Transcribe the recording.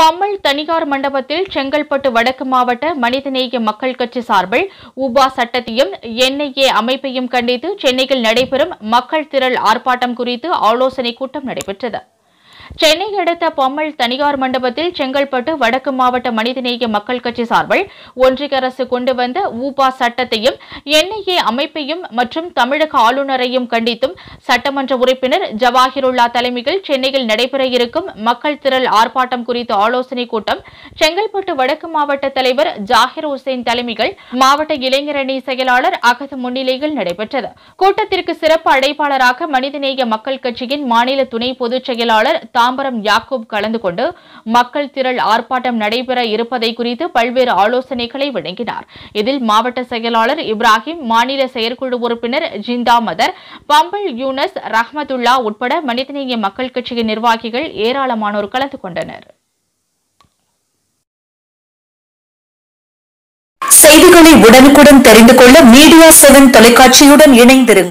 பம்மல் தனியார் மண்டபத்தில் செங்கல்பட்டு வடக்கு மாவட்ட மனிதநேய மக்கள் கட்சி சார்பில் உபா சட்டத்தையும் என்ஐஏ அமைப்பையும் கண்டித்து சென்னையில் நடைபெறும் மக்கள் திரள் ஆர்ப்பாட்டம் குறித்து ஆலோசனைக் கூட்டம் நடைபெற்றது சென்னை அடுத்த பொம்மல் தனியார் மண்டபத்தில் செங்கல்பட்டு வடக்கு மாவட்ட மனிதநேய மக்கள் கட்சி சார்பில் ஒன்றிய அரசு கொண்டு வந்த ஊபா சட்டத்தையும் என்ஐஏ அமைப்பையும் மற்றும் தமிழக ஆளுநரையும் கண்டித்தும் சட்டமன்ற உறுப்பினர் ஜவாஹிருல்லா தலைமையில் சென்னையில் நடைபெற இருக்கும் மக்கள் திரள் ஆர்ப்பாட்டம் குறித்த ஆலோசனைக் கூட்டம் செங்கல்பட்டு வடக்கு மாவட்ட தலைவர் ஜாகிர் ஹுசைன் தலைமையில் மாவட்ட இளைஞரணி செயலாளர் அகத முன்னிலையில் நடைபெற்றது கூட்டத்திற்கு சிறப்பு அழைப்பாளராக மனிதநேய மக்கள் கட்சியின் மாநில துணை பொதுச் செயலாளர் தாம்பரம் யாக்கூப் கலந்து கொண்டு மக்கள் திரள் ஆர்ப்பாட்டம் நடைபெற இருப்பதை குறித்து பல்வேறு ஆலோசனைகளை வழங்கினார் இதில் மாவட்ட செயலாளர் இப்ராஹிம் மாநில செயற்குழு உறுப்பினர் ஜிந்தா மதர் பம்பல் யூனஸ் ரஹமதுல்லா உட்பட மனிதநேய மக்கள் கட்சியின் நிர்வாகிகள் ஏராளமானோர் கலந்து கொண்டனர் செய்திகளை உடனுக்குடன் தெரிந்து கொள்ள மீடியா செவன் தொலைக்காட்சியுடன் இணைந்திருங்கள்